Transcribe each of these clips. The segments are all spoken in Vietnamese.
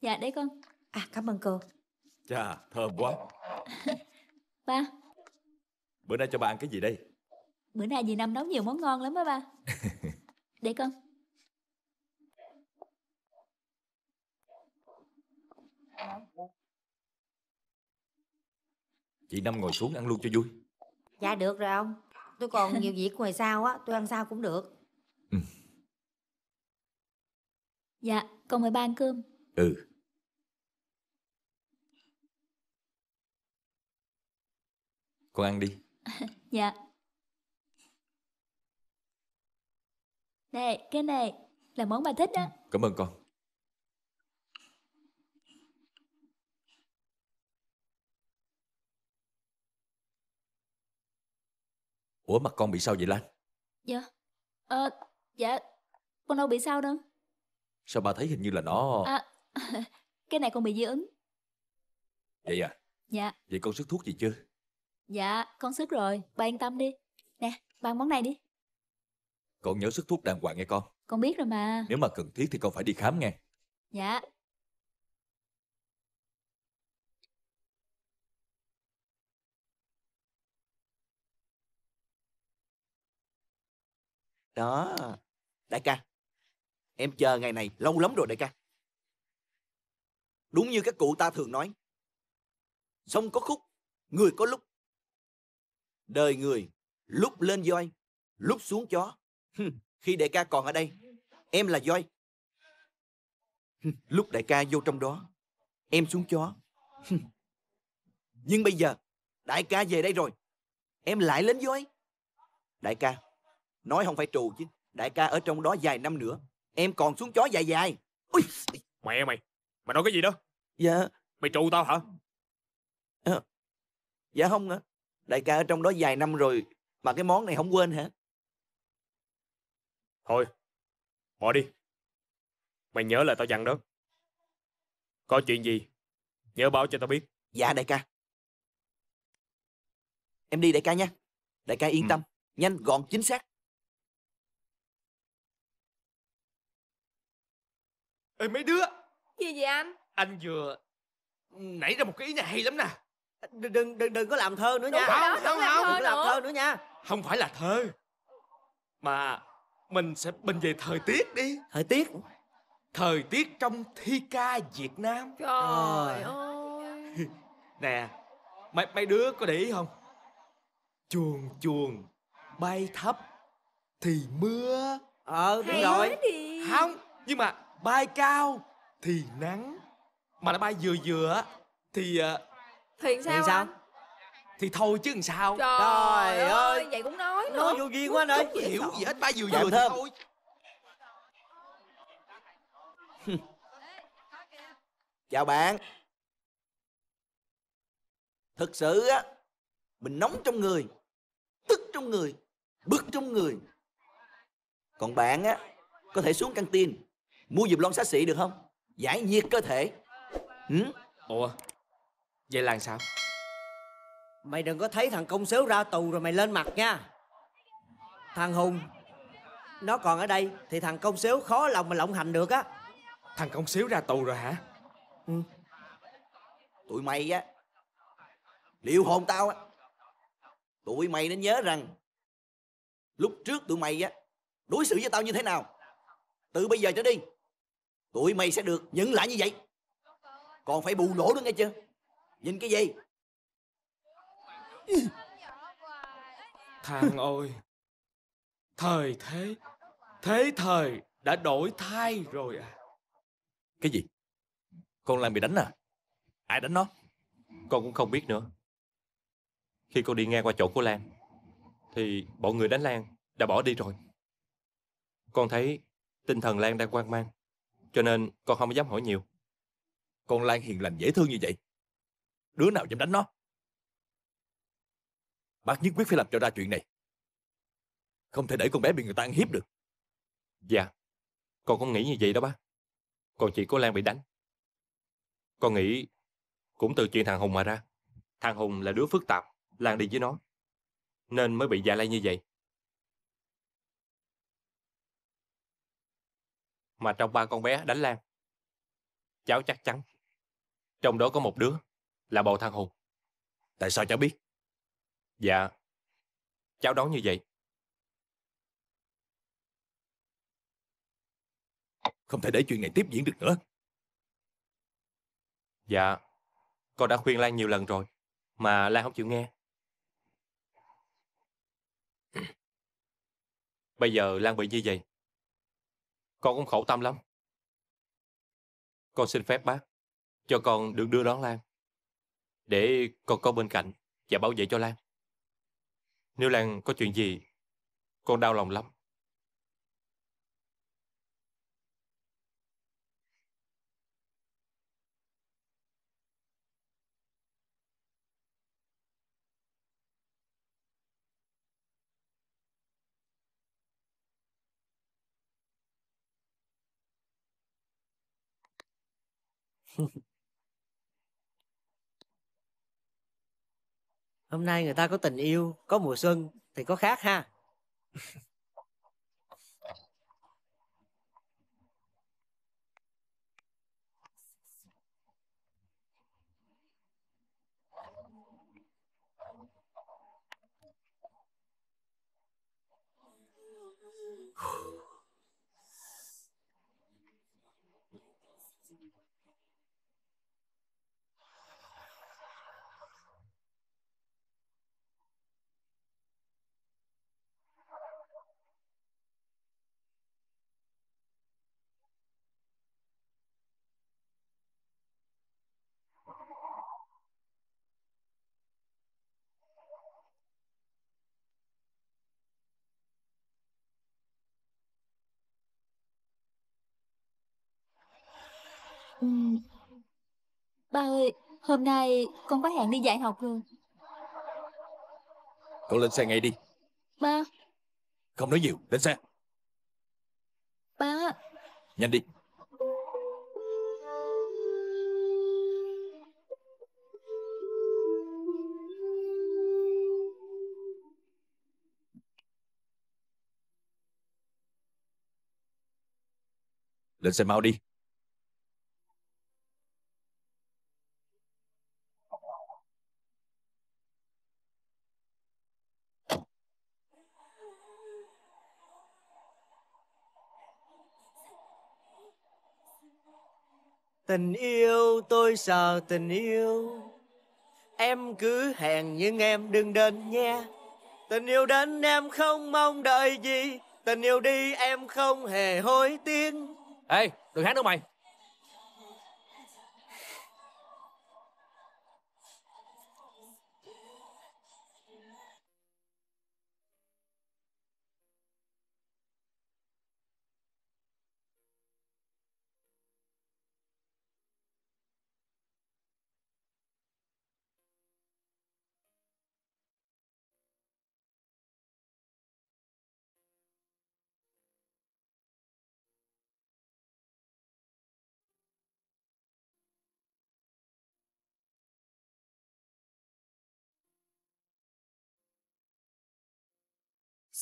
Dạ để con À cảm ơn cô Chà thơm quá Ba Bữa nay cho ba ăn cái gì đây Bữa nay dì Năm nấu nhiều món ngon lắm đó ba Để con Chị Năm ngồi xuống ăn luôn cho vui Dạ được rồi ông Tôi còn nhiều việc ngoài sau á Tôi ăn sao cũng được ừ. Dạ con mời ba ăn cơm Ừ Cô ăn đi. dạ. Này, cái này là món bà thích đó. Cảm ơn con. Ủa mặt con bị sao vậy Lan? Dạ. Ờ, dạ. Con đâu bị sao đâu. Sao bà thấy hình như là nó... À, cái này con bị dị ứng. Vậy à? Dạ. Vậy con sức thuốc gì chưa? Dạ, con sức rồi, bà yên tâm đi. Nè, bằng món này đi. Con nhớ sức thuốc đàng hoàng nghe con. Con biết rồi mà. Nếu mà cần thiết thì con phải đi khám nghe. Dạ. Đó, đại ca. Em chờ ngày này lâu lắm rồi đại ca. Đúng như các cụ ta thường nói. Sông có khúc, người có lúc Đời người, lúc lên voi, lúc xuống chó. Khi đại ca còn ở đây, em là voi. Lúc đại ca vô trong đó, em xuống chó. Nhưng bây giờ, đại ca về đây rồi, em lại lên voi. Đại ca, nói không phải trù chứ, đại ca ở trong đó vài năm nữa, em còn xuống chó dài dài. Ui. Mẹ mày, mày nói cái gì đó? Dạ. Mày trù tao hả? À, dạ không ạ đại ca ở trong đó vài năm rồi mà cái món này không quên hả thôi bỏ đi mày nhớ lời tao dặn đó có chuyện gì nhớ báo cho tao biết dạ đại ca em đi đại ca nha đại ca yên ừ. tâm nhanh gọn chính xác ê mấy đứa gì vậy anh anh vừa nảy ra một cái ý này hay lắm nè đừng đừng đừng có làm thơ nữa nha không đó, không không đừng có làm thơ nữa nha không phải là thơ mà mình sẽ bình về thời tiết đi thời tiết thời tiết trong thi ca việt nam trời ơi nè mấy mấy đứa có để ý không chuồn chuồn bay thấp thì mưa ờ đúng Hay rồi đi. không nhưng mà bay cao thì nắng mà nó bay vừa vừa thì uh, thì sao, thì sao? Anh? thì thôi chứ làm sao trời Đời ơi, ơi vậy cũng nói nữa. nói vô duyên quá anh ơi hiểu gì hết ba vừa vừa thơm thôi chào bạn thực sự á mình nóng trong người tức trong người bức trong người còn bạn á có thể xuống căng tin mua dùm lon xá xị được không giải nhiệt cơ thể ừ? ủa Vậy là sao Mày đừng có thấy thằng công xếu ra tù rồi mày lên mặt nha Thằng Hùng Nó còn ở đây Thì thằng công xếu khó lòng mà lộng hành được á Thằng công xếu ra tù rồi hả ừ. Tụi mày á Liệu hồn tao á Tụi mày nên nhớ rằng Lúc trước tụi mày á Đối xử với tao như thế nào Từ bây giờ trở đi Tụi mày sẽ được nhận lại như vậy Còn phải bù lỗ nữa nghe chưa Nhìn cái gì Thằng ơi Thời thế Thế thời đã đổi thay rồi à Cái gì Con Lan bị đánh à Ai đánh nó Con cũng không biết nữa Khi con đi ngang qua chỗ của Lan Thì bọn người đánh Lan đã bỏ đi rồi Con thấy tinh thần Lan đang quan mang Cho nên con không dám hỏi nhiều Con Lan hiền lành dễ thương như vậy Đứa nào dám đánh nó? Bác nhất quyết phải làm cho ra chuyện này. Không thể để con bé bị người ta ăn hiếp được. Dạ, con không nghĩ như vậy đó bác. Còn chị có Lan bị đánh. Con nghĩ cũng từ chuyện thằng Hùng mà ra. Thằng Hùng là đứa phức tạp, Lan đi với nó. Nên mới bị dạ lây như vậy. Mà trong ba con bé đánh Lan, cháu chắc chắn. Trong đó có một đứa là bầu thằng Hùng. Tại sao cháu biết? Dạ, cháu đoán như vậy. Không thể để chuyện này tiếp diễn được nữa. Dạ, con đã khuyên Lan nhiều lần rồi, mà Lan không chịu nghe. Bây giờ Lan bị như vậy, con cũng khổ tâm lắm. Con xin phép bác, cho con được đưa đón Lan để con có bên cạnh và bảo vệ cho Lan. Nếu Lan có chuyện gì, con đau lòng lắm. hôm nay người ta có tình yêu có mùa xuân thì có khác ha Ba ơi, hôm nay con có hẹn đi dạy học rồi. Con lên xe ngay đi. Ba. Không nói nhiều, lên xe. Ba. Nhanh đi. Lên xe mau đi. Tình yêu tôi sợ tình yêu Em cứ hẹn nhưng em đừng đến nhé. Tình yêu đến em không mong đợi gì Tình yêu đi em không hề hối tiếc Ê đừng hát đâu mày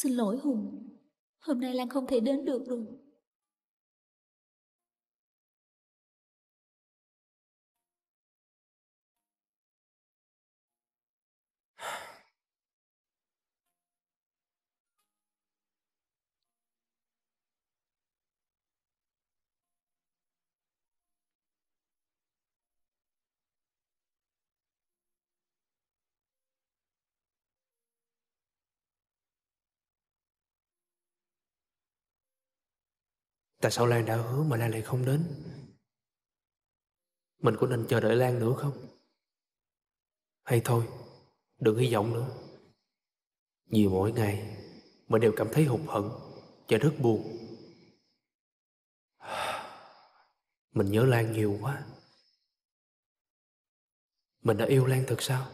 Xin lỗi Hùng, hôm nay Lan không thể đến được rồi. Tại sao Lan đã hứa mà Lan lại không đến? Mình có nên chờ đợi Lan nữa không? Hay thôi, đừng hy vọng nữa. Nhiều mỗi ngày, mình đều cảm thấy hụt hận và rất buồn. Mình nhớ Lan nhiều quá. Mình đã yêu Lan thật sao?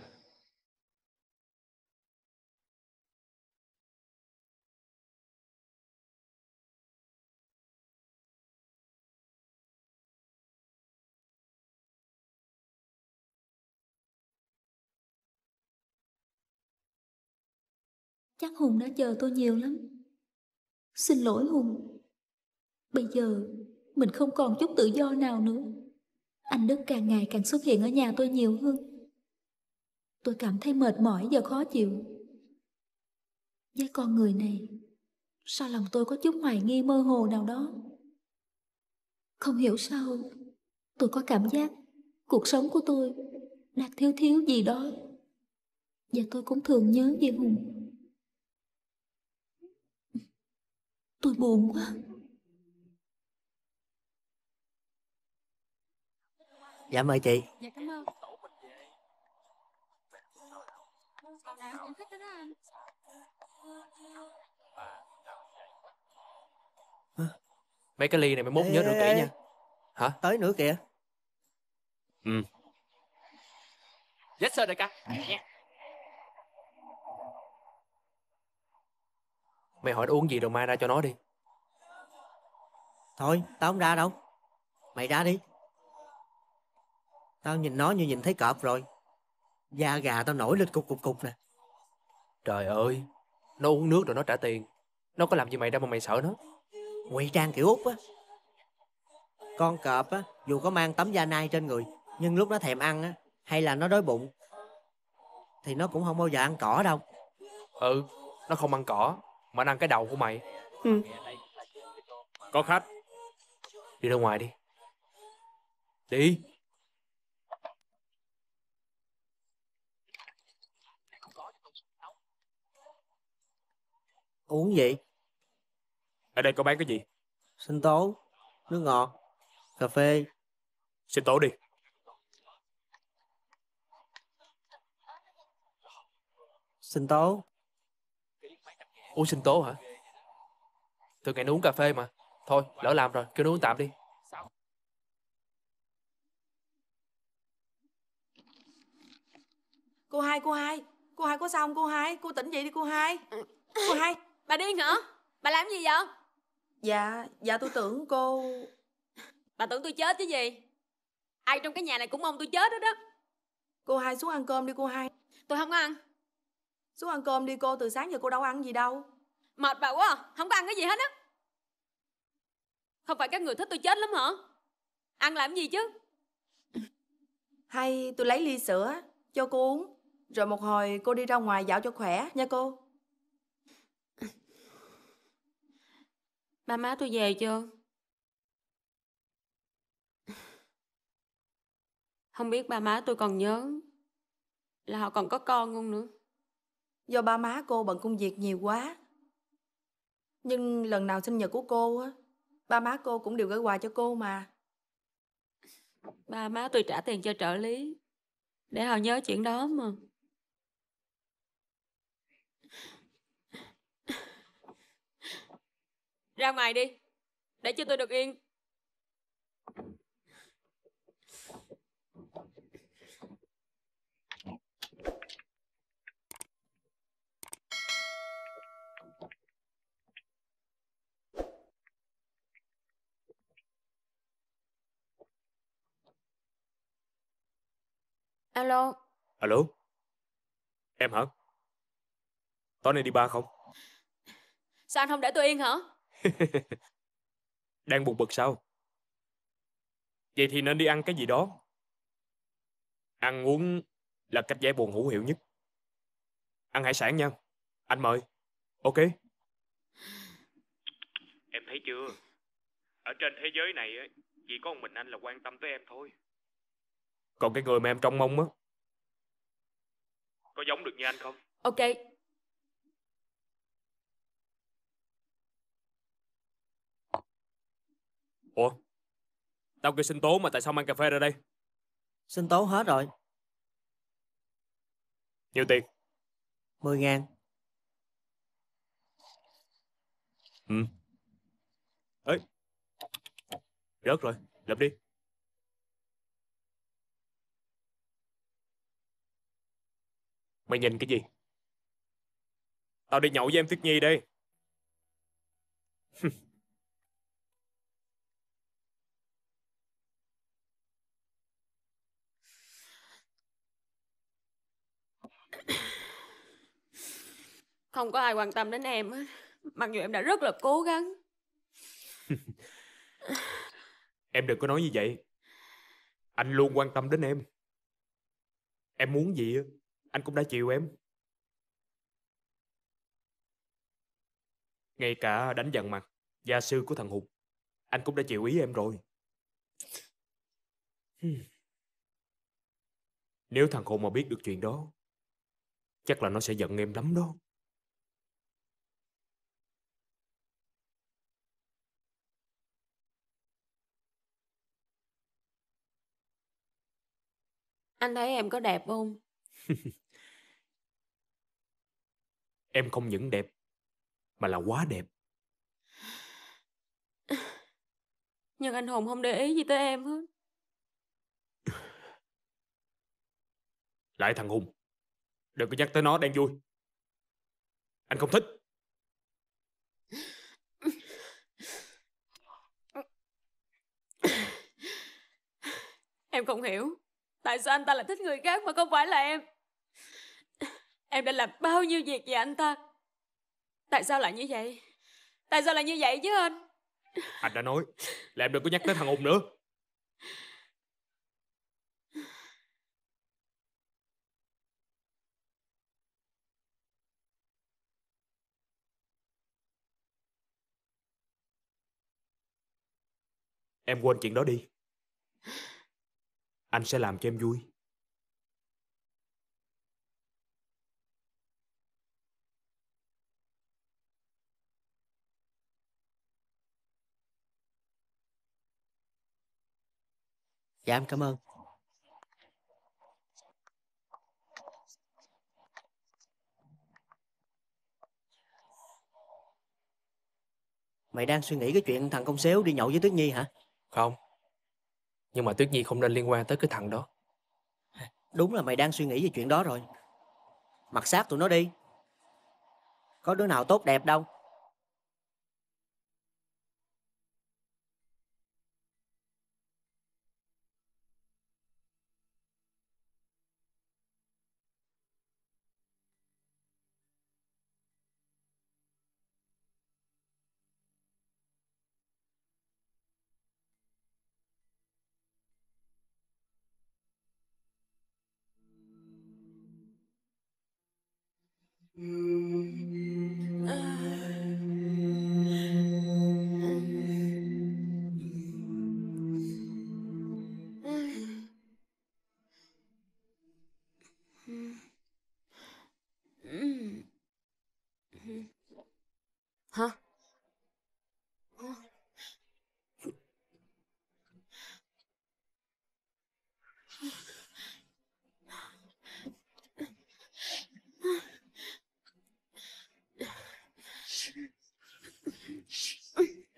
Chắc Hùng đã chờ tôi nhiều lắm. Xin lỗi Hùng. Bây giờ mình không còn chút tự do nào nữa. Anh Đức càng ngày càng xuất hiện ở nhà tôi nhiều hơn. Tôi cảm thấy mệt mỏi và khó chịu. Với con người này, sao lòng tôi có chút hoài nghi mơ hồ nào đó? Không hiểu sao, tôi có cảm giác cuộc sống của tôi đang thiếu thiếu gì đó. Và tôi cũng thường nhớ về Hùng. Tôi buồn quá Dạ mời chị Dạ cảm ơn Mấy cái ly này mày mốt nhớ rửa kỹ nha Hả? Tới nữa kìa Ừ Yes sir đại ca dạ. Mày hỏi nó uống gì rồi mai ra cho nó đi Thôi tao không ra đâu Mày ra đi Tao nhìn nó như nhìn thấy cọp rồi Da gà tao nổi lên cục cục cục nè Trời ơi Nó uống nước rồi nó trả tiền Nó có làm gì mày đâu mà mày sợ nó Ngụy trang kiểu út á Con cọp á Dù có mang tấm da nai trên người Nhưng lúc nó thèm ăn á Hay là nó đói bụng Thì nó cũng không bao giờ ăn cỏ đâu Ừ Nó không ăn cỏ mà ăn cái đầu của mày ừ. Có khách Đi ra ngoài đi Đi Uống gì? Ở đây có bán cái gì? Sinh tố, nước ngọt, cà phê Sinh tố đi Sinh tố Uống sinh tố hả? từ ngày nó uống cà phê mà. Thôi, lỡ làm rồi, kêu nó uống tạm đi. Cô hai, cô hai. Cô hai có sao không cô hai? Cô tỉnh dậy đi cô hai. Cô hai. Bà điên hả? Bà làm gì vậy? Dạ, dạ tôi tưởng cô... Bà tưởng tôi chết chứ gì? Ai trong cái nhà này cũng mong tôi chết đó đó. Cô hai xuống ăn cơm đi cô hai. Tôi không có ăn. Xuống ăn cơm đi cô, từ sáng giờ cô đâu ăn gì đâu Mệt bà quá à, không có ăn cái gì hết á Không phải các người thích tôi chết lắm hả Ăn làm gì chứ Hay tôi lấy ly sữa cho cô uống Rồi một hồi cô đi ra ngoài dạo cho khỏe nha cô Ba má tôi về chưa Không biết ba má tôi còn nhớ Là họ còn có con không nữa Do ba má cô bận công việc nhiều quá Nhưng lần nào sinh nhật của cô á Ba má cô cũng đều gửi quà cho cô mà Ba má tôi trả tiền cho trợ lý Để họ nhớ chuyện đó mà Ra ngoài đi Để cho tôi được yên Alo. Alo. Em hả? Tối nay đi ba không? Sao anh không để tôi yên hả? Đang buồn bực sao? Vậy thì nên đi ăn cái gì đó. Ăn uống là cách giải buồn hữu hiệu nhất. Ăn hải sản nha. Anh mời. Ok. Em thấy chưa? Ở trên thế giới này chỉ có một mình anh là quan tâm tới em thôi. Còn cái người mà em trông mong á Có giống được như anh không Ok Ủa Tao kêu sinh tố mà tại sao mang cà phê ra đây Sinh tố hết rồi Nhiêu tiền mười ngàn Ừ Ê Rớt rồi Lập đi Mày nhìn cái gì? Tao đi nhậu với em Tuyết Nhi đi. Không có ai quan tâm đến em hết. Mặc dù em đã rất là cố gắng. em đừng có nói như vậy. Anh luôn quan tâm đến em. Em muốn gì á? anh cũng đã chịu em. Ngay cả đánh dằn mặt, gia sư của thằng Hùng, anh cũng đã chịu ý em rồi. Hmm. Nếu thằng Hùng mà biết được chuyện đó, chắc là nó sẽ giận em lắm đó. Anh thấy em có đẹp không? Em không những đẹp, mà là quá đẹp. Nhưng anh Hùng không để ý gì tới em hết. Lại thằng Hùng, đừng có nhắc tới nó đang vui. Anh không thích. Em không hiểu Tại sao anh ta lại thích người khác mà không phải là em Em đã làm bao nhiêu việc về anh ta Tại sao lại như vậy Tại sao lại như vậy chứ anh Anh đã nói là em đừng có nhắc tới thằng Hùng nữa Em quên chuyện đó đi Anh sẽ làm cho em vui dạ em cảm ơn mày đang suy nghĩ cái chuyện thằng công xéo đi nhậu với tuyết nhi hả không nhưng mà tuyết nhi không nên liên quan tới cái thằng đó đúng là mày đang suy nghĩ về chuyện đó rồi mặt sát tụi nó đi có đứa nào tốt đẹp đâu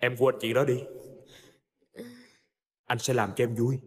Em quên chuyện đó đi Anh sẽ làm cho em vui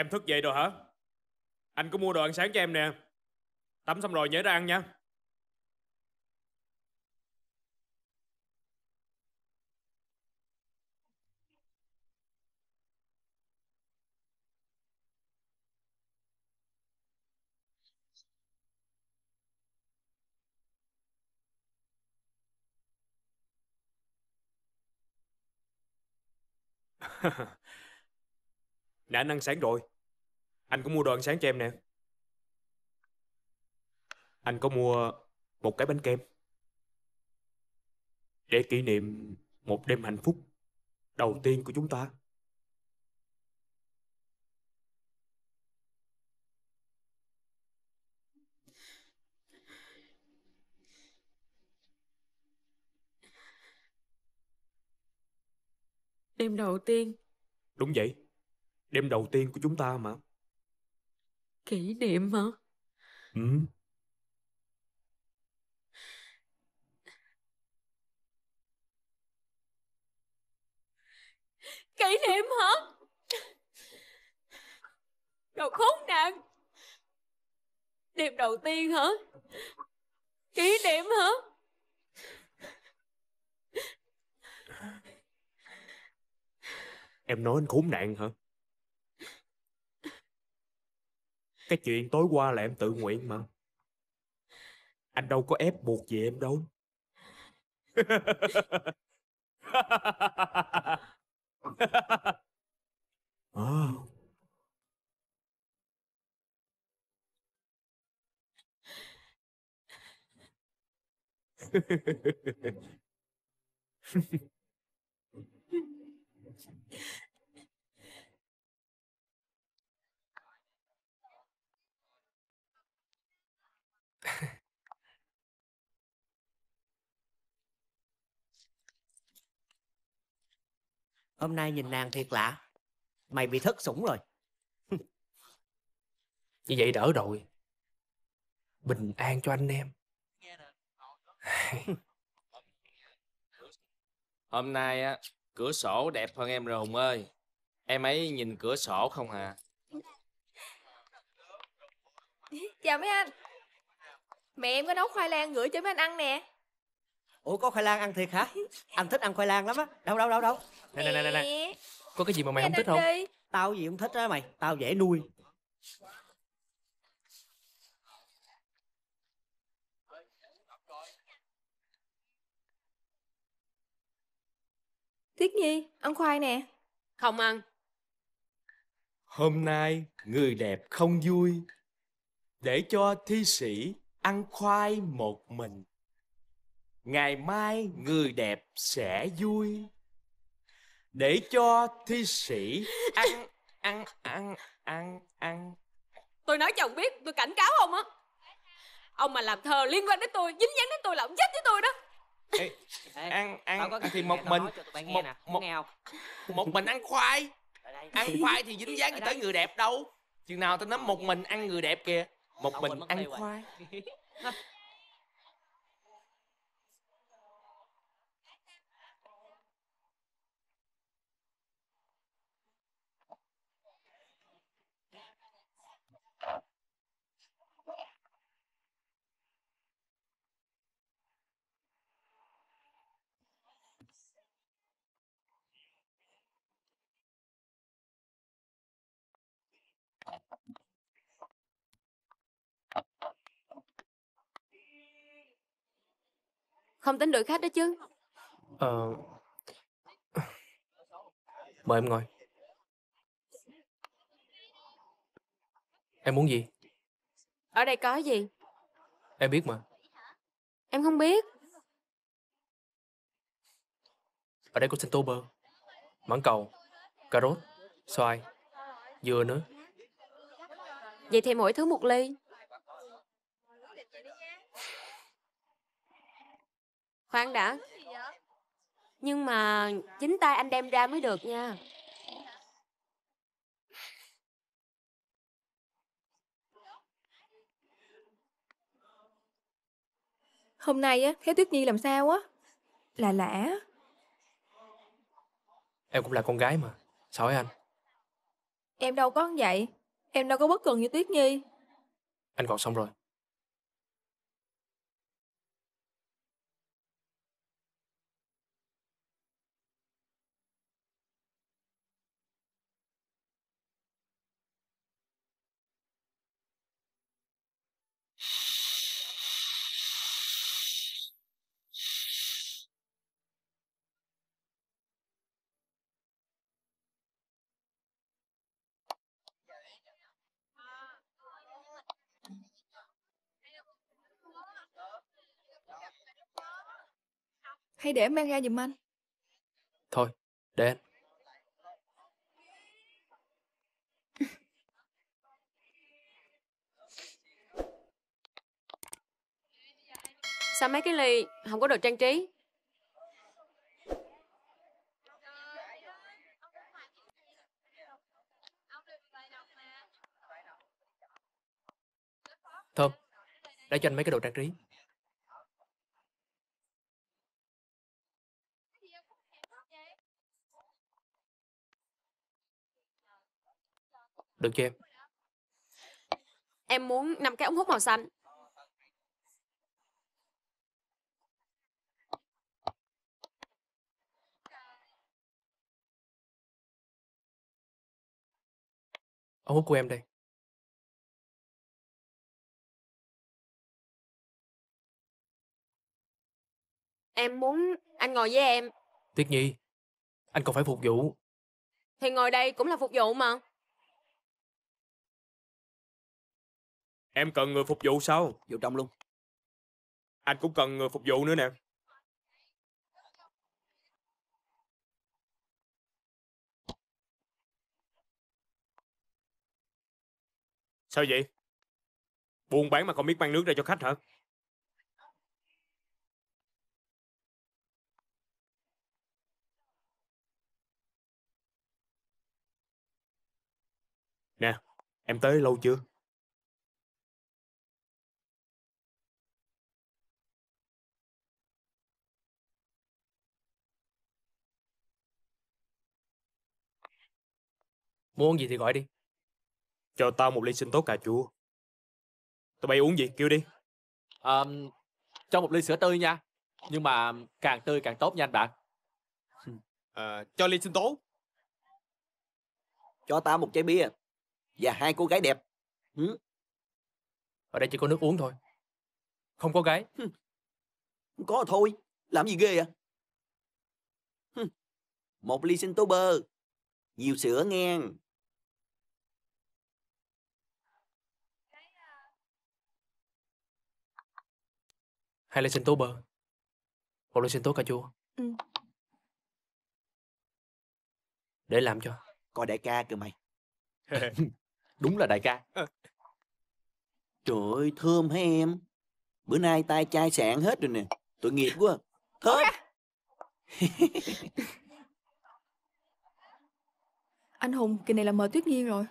Em thức dậy rồi hả? Anh có mua đồ ăn sáng cho em nè. Tắm xong rồi nhớ ra ăn nha. Đã ăn sáng rồi. Anh cũng mua đồ ăn sáng cho em nè. Anh có mua một cái bánh kem. Để kỷ niệm một đêm hạnh phúc đầu tiên của chúng ta. Đêm đầu tiên. Đúng vậy. Đêm đầu tiên của chúng ta mà. Kỷ niệm hả? Ừ. Kỷ niệm hả? Đồ khốn nạn. Đêm đầu tiên hả? Kỷ niệm hả? Em nói anh khốn nạn hả? Cái chuyện tối qua là em tự nguyện mà Anh đâu có ép buộc gì em đâu à. hôm nay nhìn nàng thiệt lạ mày bị thất sủng rồi như vậy đỡ rồi bình an cho anh em hôm nay á cửa sổ đẹp hơn em rồi hùng ơi em ấy nhìn cửa sổ không à chào mấy anh mẹ em có nấu khoai lang gửi cho mấy anh ăn nè ủa có khoai lang ăn thiệt hả anh thích ăn khoai lang lắm á đâu đâu đâu đâu nè nè nè nè có cái gì mà mày không thích không tao gì không thích á mày tao dễ nuôi Tuyết Nhi, ăn khoai nè. Không ăn. Hôm nay người đẹp không vui. Để cho thi sĩ ăn khoai một mình ngày mai người đẹp sẽ vui để cho thi sĩ ăn ăn ăn ăn ăn tôi nói cho ông biết tôi cảnh cáo ông á ông mà làm thơ liên quan đến tôi dính dáng đến tôi là ông chết với tôi đó Ê, Ê, ăn ăn thì một mình một, một, một mình ăn khoai ăn khoai thì dính dáng gì tới người đẹp đâu chừng nào tôi nói một mình ăn người đẹp kìa một mình ăn khoai Không tính được khách đó chứ. Ờ... Mời em ngồi. Em muốn gì? Ở đây có gì? Em biết mà. Em không biết. Ở đây có xanh tô bơ, mãng cầu, cà rốt, xoài, dừa nữa. Vậy thì mỗi thứ một ly. Khoan đã Nhưng mà chính tay anh đem ra mới được nha Hôm nay á, thấy Tuyết Nhi làm sao á Là lạ Em cũng là con gái mà Sao ấy anh Em đâu có như vậy Em đâu có bất cần như Tuyết Nhi Anh còn xong rồi Hay để em mang ra giùm anh Thôi để anh Sao mấy cái ly không có đồ trang trí Thơm Để cho anh mấy cái đồ trang trí Được chưa em? Em muốn năm cái ống hút màu xanh. Ống hút của em đây. Em muốn anh ngồi với em. Tuyết Nhi, anh còn phải phục vụ. Thì ngồi đây cũng là phục vụ mà. Em cần người phục vụ sao? Vô trong luôn. Anh cũng cần người phục vụ nữa nè. Sao vậy? Buôn bán mà còn biết mang nước ra cho khách hả? Nè, em tới lâu chưa? Muốn gì thì gọi đi. Cho tao một ly sinh tố cà chua. Tụi bay uống gì? Kêu đi. À, cho một ly sữa tươi nha. Nhưng mà càng tươi càng tốt nha anh bạn. À, cho ly sinh tố. Cho tao một chai bia. Và hai cô gái đẹp. Ừ. Ở đây chỉ có nước uống thôi. Không có gái. Không có thôi. Làm gì ghê vậy? một ly sinh tố bơ nhiều sữa nghe Hay là sinh tố bơ Hoặc là sinh tố cà chua ừ. Để làm cho Coi đại ca kìa mày Đúng là đại ca ừ. Trời ơi thơm hả em Bữa nay tay chai sạn hết rồi nè Tội nghiệp quá Thơm Anh Hùng kỳ này là mời Tuyết Nhiên rồi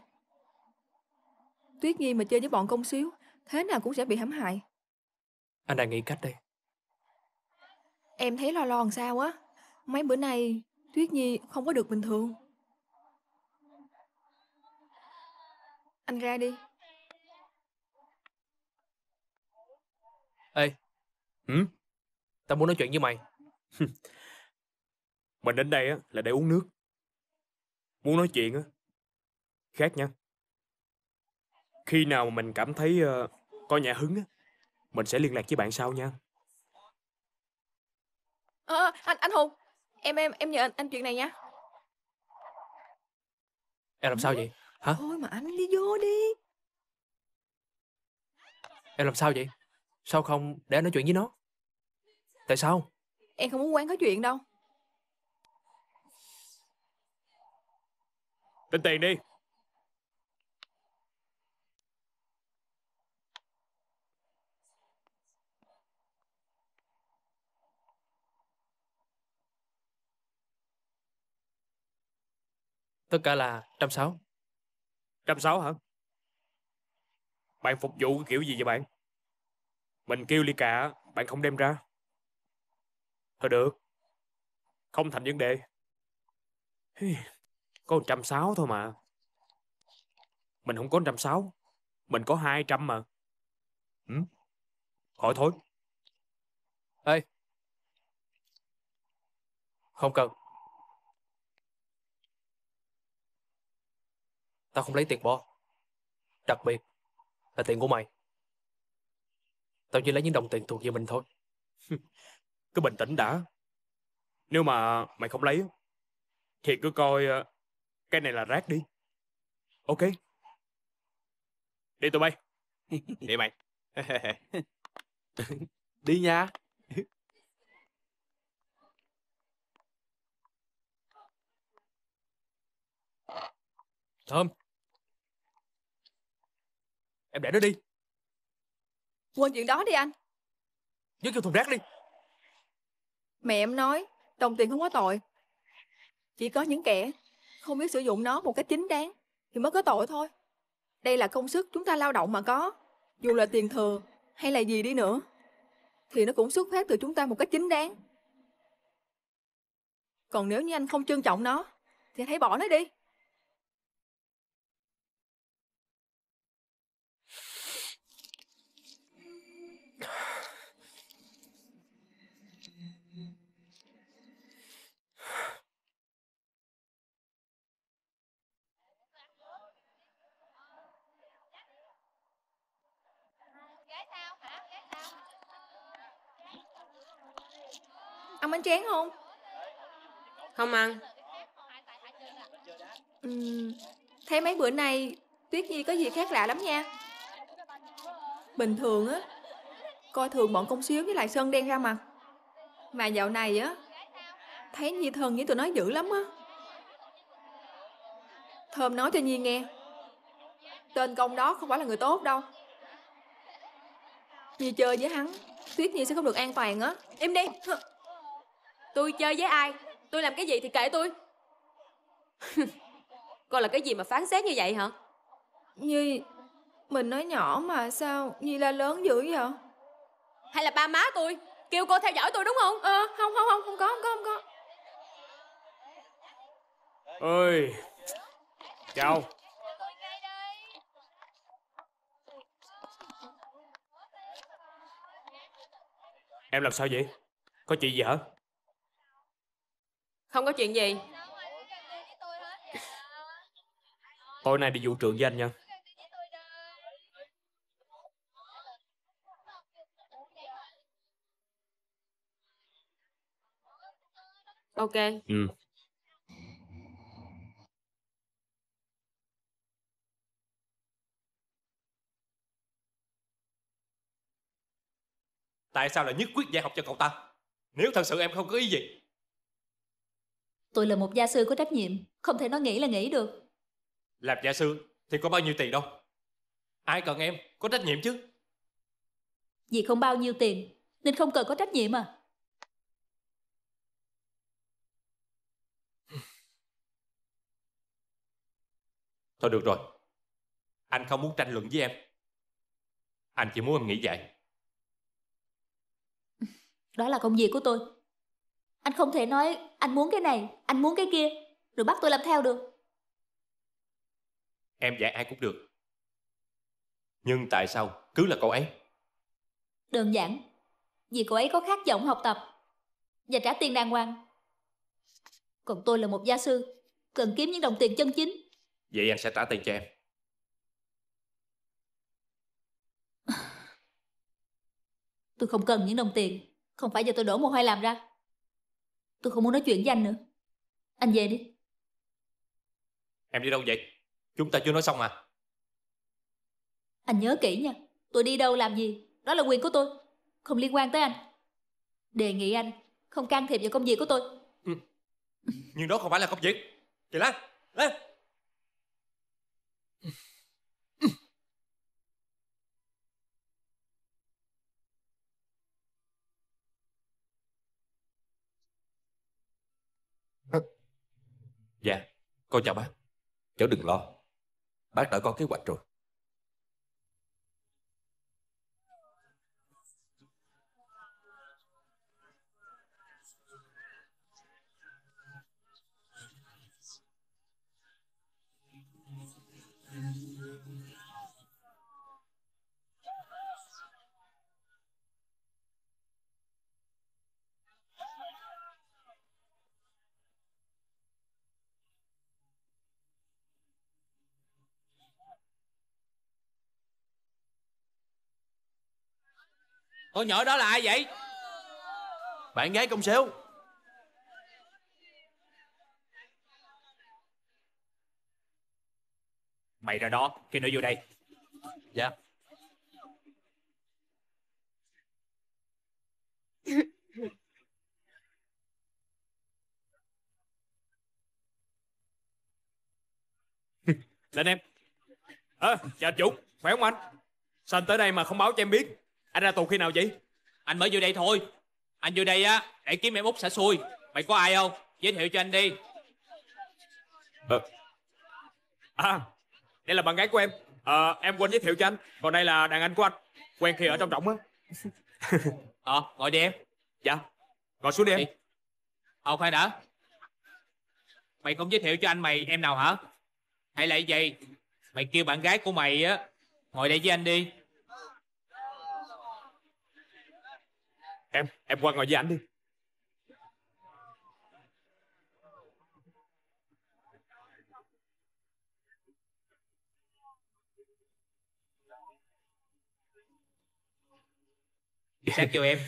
Tuyết Nhiên mà chơi với bọn công xíu Thế nào cũng sẽ bị hãm hại anh đang nghĩ cách đây Em thấy lo lo làm sao á Mấy bữa nay Tuyết Nhi không có được bình thường Anh ra đi Ê Ừ Tao muốn nói chuyện với mày Mình đến đây á là để uống nước Muốn nói chuyện á Khác nha Khi nào mà mình cảm thấy uh, Có nhà hứng á mình sẽ liên lạc với bạn sau nha à, Anh anh Hùng Em em em nhờ anh, anh chuyện này nha Em làm sao vậy Hả Thôi mà anh đi vô đi Em làm sao vậy Sao không để anh nói chuyện với nó Tại sao Em không muốn quán có chuyện đâu Tính tiền đi Tất cả là trăm sáu trăm sáu hả? Bạn phục vụ cái kiểu gì vậy bạn? Mình kêu ly cà, bạn không đem ra. Thôi được. Không thành vấn đề. Có trăm sáu thôi mà. Mình không có trăm sáu Mình có hai trăm mà. Ừ? Khỏi thôi. Ê. Không cần. Tao không lấy tiền bo Đặc biệt là tiền của mày Tao chỉ lấy những đồng tiền thuộc về mình thôi Cứ bình tĩnh đã Nếu mà mày không lấy Thì cứ coi ờ, Cái này là rác đi Ok Đi tụi bay Đi mày Đi nha Thơm Em để nó đi Quên chuyện đó đi anh Nhớ kêu thùng rác đi Mẹ em nói Đồng tiền không có tội Chỉ có những kẻ Không biết sử dụng nó một cách chính đáng Thì mới có tội thôi Đây là công sức chúng ta lao động mà có Dù là tiền thừa hay là gì đi nữa Thì nó cũng xuất phát từ chúng ta một cách chính đáng Còn nếu như anh không trân trọng nó Thì hãy bỏ nó đi ăn bánh tráng không không ăn ừ, thấy mấy bữa nay tuyết nhi có gì khác lạ lắm nha bình thường á coi thường bọn công xíu với lại sơn đen ra mặt mà dạo này á thấy nhi thân với tụi nó dữ lắm á thơm nói cho nhi nghe tên công đó không phải là người tốt đâu nhi chơi với hắn tuyết nhi sẽ không được an toàn á im đi Tôi chơi với ai Tôi làm cái gì thì kệ tôi Con là cái gì mà phán xét như vậy hả Nhi Mình nói nhỏ mà sao Nhi la lớn dữ vậy Hay là ba má tôi Kêu cô theo dõi tôi đúng không Ờ không không không không có không có không có ơi Chào Em làm sao vậy Có chuyện gì hả không có chuyện gì Tối nay đi vụ trường với anh nha Ok Ừ Tại sao lại nhất quyết dạy học cho cậu ta Nếu thật sự em không có ý gì Tôi là một gia sư có trách nhiệm Không thể nói nghỉ là nghỉ được Làm gia sư thì có bao nhiêu tiền đâu Ai cần em có trách nhiệm chứ Vì không bao nhiêu tiền Nên không cần có trách nhiệm à Thôi được rồi Anh không muốn tranh luận với em Anh chỉ muốn em nghĩ vậy Đó là công việc của tôi anh không thể nói anh muốn cái này, anh muốn cái kia, rồi bắt tôi làm theo được. Em dạy ai cũng được. Nhưng tại sao cứ là cậu ấy? Đơn giản, vì cô ấy có khát vọng học tập và trả tiền đàng hoàng. Còn tôi là một gia sư, cần kiếm những đồng tiền chân chính. Vậy anh sẽ trả tiền cho em. Tôi không cần những đồng tiền, không phải do tôi đổ mồ hôi làm ra. Tôi không muốn nói chuyện với anh nữa Anh về đi Em đi đâu vậy? Chúng ta chưa nói xong à Anh nhớ kỹ nha Tôi đi đâu làm gì Đó là quyền của tôi Không liên quan tới anh Đề nghị anh Không can thiệp vào công việc của tôi ừ. Nhưng đó không phải là công việc Chị Lan Lan Dạ, con chào bác. Cháu đừng lo. Bác đã có kế hoạch rồi. Con nhỏ đó là ai vậy Bạn gái công xéo Mày ra đó Khi nó vô đây Dạ Lên em Ơ ờ, à, chào chủ Khỏe không anh Sao anh tới đây mà không báo cho em biết anh ra tù khi nào vậy anh mới vô đây thôi anh vô đây á để kiếm em út xả xui mày có ai không giới thiệu cho anh đi à, à đây là bạn gái của em à, em quên giới thiệu cho anh còn đây là đàn anh của anh quen khi ở trong trọng á ờ à, ngồi đi em dạ ngồi xuống đi em ờ khoan đã mày không giới thiệu cho anh mày em nào hả hay là gì mày kêu bạn gái của mày á ngồi đây với anh đi em em qua ngồi với anh đi xác vô em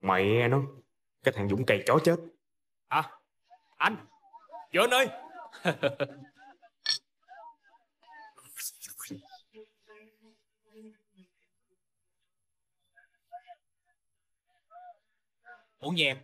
mẹ nó cái thằng dũng cày chó chết à anh vô anh ơi ổn nhẹm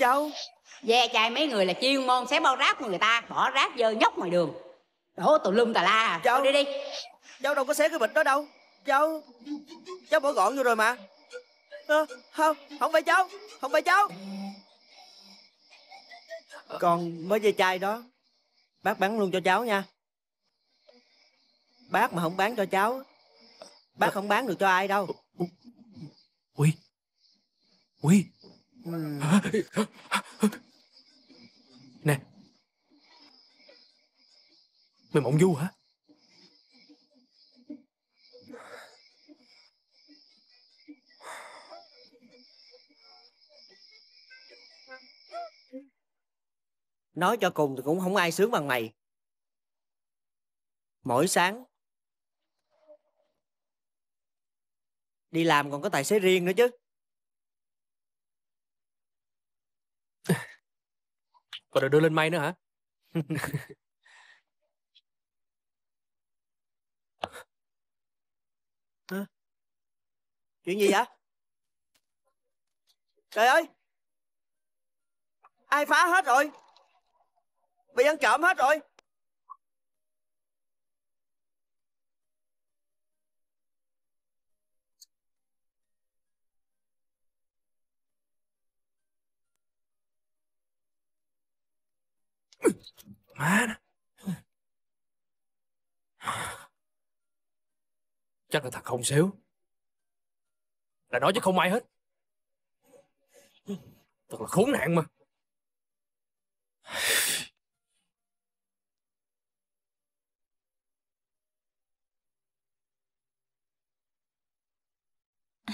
cháu ve chai mấy người là chuyên môn xé bao rác của người ta bỏ rác dơ nhóc ngoài đường đổ tùm lum tà la à. đi đi cháu đâu có xé cái bịch đó đâu cháu cháu bỏ gọn vô rồi mà à, không không phải cháu không phải cháu còn mấy dây chai đó bác bán luôn cho cháu nha bác mà không bán cho cháu bác không bán được cho ai đâu ui ui Nè Mày mộng du hả Nói cho cùng thì cũng không ai sướng bằng mày Mỗi sáng Đi làm còn có tài xế riêng nữa chứ Còn được đưa lên mây nữa hả? hả? Chuyện gì vậy? Trời ơi! Ai phá hết rồi? Bị ăn trộm hết rồi? Má Chắc là thật không xéo. Là nói chứ không ai hết. Thật là khốn nạn mà.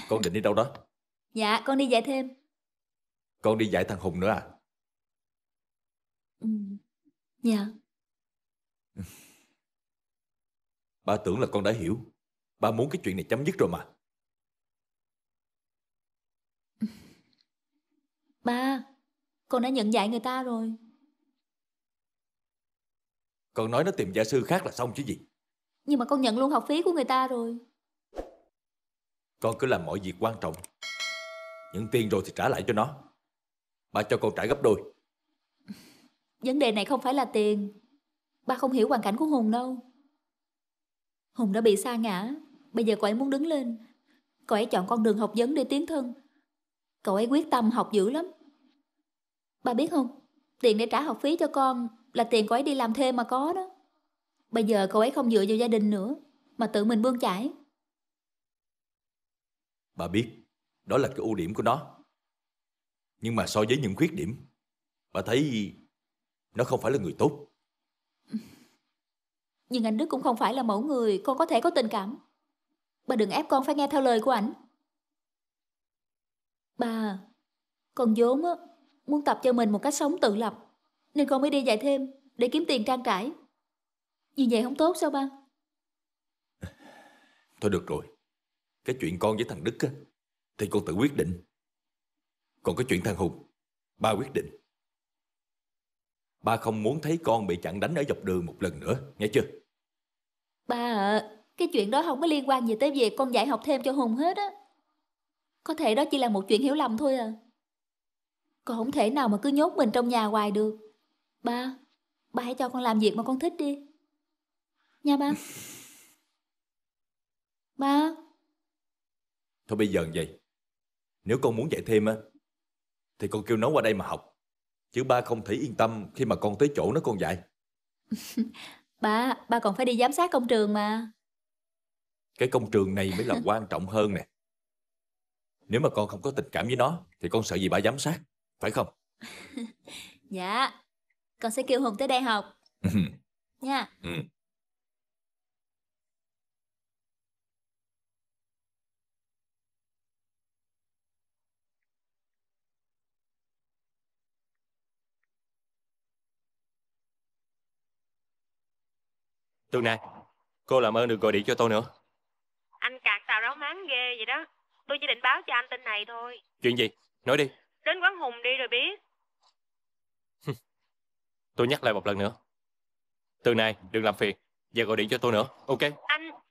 Con định đi đâu đó? Dạ, con đi dạy thêm. Con đi dạy thằng Hùng nữa à? Ừm. Dạ. Ba tưởng là con đã hiểu. Ba muốn cái chuyện này chấm dứt rồi mà. Ba, con đã nhận dạy người ta rồi. Con nói nó tìm gia sư khác là xong chứ gì. Nhưng mà con nhận luôn học phí của người ta rồi. Con cứ làm mọi việc quan trọng. Nhận tiền rồi thì trả lại cho nó. Ba cho con trả gấp đôi. Vấn đề này không phải là tiền Ba không hiểu hoàn cảnh của Hùng đâu Hùng đã bị sa ngã Bây giờ cậu ấy muốn đứng lên Cậu ấy chọn con đường học vấn để tiến thân Cậu ấy quyết tâm học dữ lắm Ba biết không Tiền để trả học phí cho con Là tiền cậu ấy đi làm thêm mà có đó Bây giờ cậu ấy không dựa vào gia đình nữa Mà tự mình bươn chải Bà biết Đó là cái ưu điểm của nó Nhưng mà so với những khuyết điểm Bà thấy nó không phải là người tốt Nhưng anh Đức cũng không phải là mẫu người Con có thể có tình cảm Bà đừng ép con phải nghe theo lời của ảnh Bà Con vốn á Muốn tập cho mình một cách sống tự lập Nên con mới đi dạy thêm Để kiếm tiền trang trải Như vậy không tốt sao ba Thôi được rồi Cái chuyện con với thằng Đức á Thì con tự quyết định Còn cái chuyện thằng Hùng Ba quyết định Ba không muốn thấy con bị chặn đánh ở dọc đường một lần nữa, nghe chưa? Ba ạ, à, cái chuyện đó không có liên quan gì tới việc con dạy học thêm cho Hùng hết á. Có thể đó chỉ là một chuyện hiểu lầm thôi à. Con không thể nào mà cứ nhốt mình trong nhà hoài được. Ba, ba hãy cho con làm việc mà con thích đi. Nha ba. ba. Thôi bây giờ vậy, nếu con muốn dạy thêm á, thì con kêu nó qua đây mà học. Chứ ba không thể yên tâm khi mà con tới chỗ nó con dạy Ba, ba còn phải đi giám sát công trường mà Cái công trường này mới là quan trọng hơn nè Nếu mà con không có tình cảm với nó Thì con sợ gì ba giám sát, phải không? dạ, con sẽ kêu Hùng tới đây học Nha ừ. Tương này Cô làm ơn đừng gọi điện cho tôi nữa Anh cạc tào ráo máng ghê vậy đó Tôi chỉ định báo cho anh tin này thôi Chuyện gì? Nói đi Đến quán Hùng đi rồi biết Tôi nhắc lại một lần nữa Từ nay đừng làm phiền Và gọi điện cho tôi nữa Ok Anh